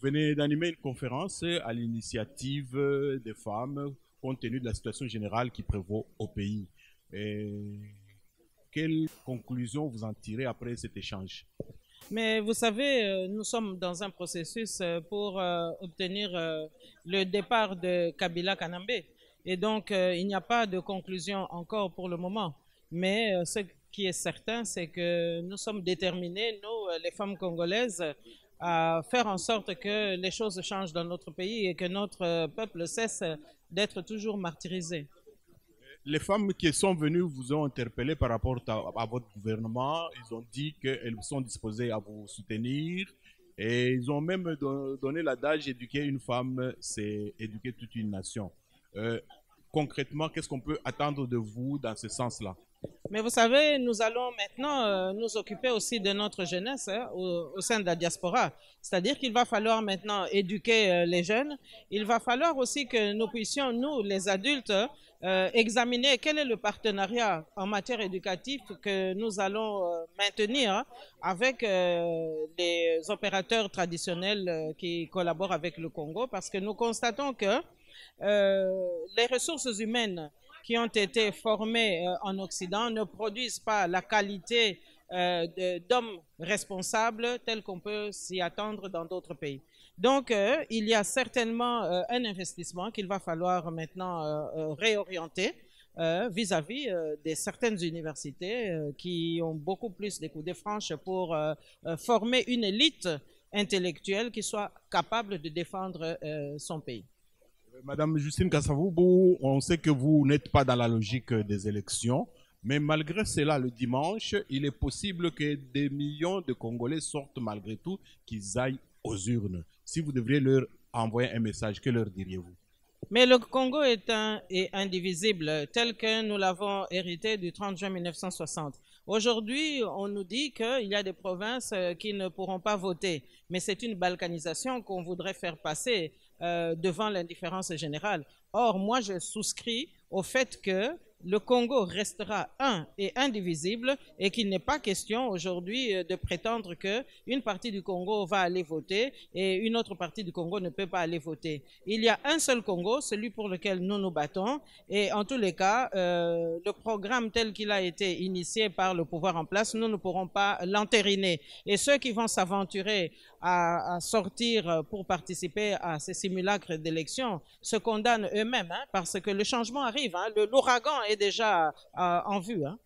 Vous venez d'animer une conférence à l'initiative euh, des femmes, compte tenu de la situation générale qui prévaut au pays. Et quelle conclusion vous en tirez après cet échange mais vous savez, euh, nous sommes dans un processus euh, pour obtenir le départ de Kabila Kanambe. Et donc, il n'y a pas de conclusion encore pour le moment. Mais ce qui est certain, c'est que nous sommes déterminés, nous, les femmes congolaises, à faire en sorte que les choses changent dans notre pays et que notre euh, peuple cesse d'être toujours martyrisé. Les femmes qui sont venues vous ont interpellé par rapport à, votre gouvernement. Ils ont dit qu'elles sont disposées à vous soutenir. Et ils ont même donné l'adage éduquer une femme, c'est éduquer toute une nation. Euh, concrètement, qu'est-ce qu'on peut attendre de vous dans ce sens-là mais vous savez, nous allons maintenant euh, nous occuper aussi de notre jeunesse hein, au, sein de la diaspora. C'est-à-dire qu'il va falloir maintenant éduquer euh, les jeunes. Il va falloir aussi que nous puissions, nous, les adultes, hein, euh, examiner quel est le partenariat en matière éducative que nous allons maintenir hein, avec les opérateurs traditionnels qui collaborent avec le Congo, parce que nous constatons que les ressources humaines qui ont été formés euh, en Occident ne produisent pas la qualité euh, d'hommes responsables tels qu'on peut s'y attendre dans d'autres pays. Donc, euh, il y a certainement un investissement qu'il va falloir maintenant réorienter vis-à-vis de certaines universités qui ont beaucoup plus des coups de franche pour former une élite intellectuelle qui soit capable de défendre son pays. Madame Justine Kassavoubou, on sait que vous n'êtes pas dans la logique des élections, mais malgré cela, le dimanche, il est possible que des millions de Congolais sortent malgré tout, qu'ils aillent aux urnes. Si vous devriez leur envoyer un message, que leur diriez-vous mais le Congo est un indivisible, tel que nous l'avons hérité du 30 juin 1960. Aujourd'hui, on nous dit qu'il y a des provinces euh, qui ne pourront pas voter, mais c'est une balkanisation qu'on voudrait faire passer euh, devant l'indifférence générale. Or, moi, je souscris au fait que le Congo restera un et indivisible et qu'il n'est pas question aujourd'hui euh, de prétendre que une partie du Congo va aller voter et une autre partie du Congo ne peut pas aller voter. Il y a un seul Congo, celui pour lequel nous nous battons et en tous les cas, euh, le programme tel qu'il a été initié par le pouvoir en place, nous ne pourrons pas l'entériner. Et ceux qui vont s'aventurer à, sortir euh, pour participer à ces simulacres d'élections se condamnent eux-mêmes hein, parce que le changement arrive, hein. L'ouragan l'ouragan est déjà euh, en vue. Hein.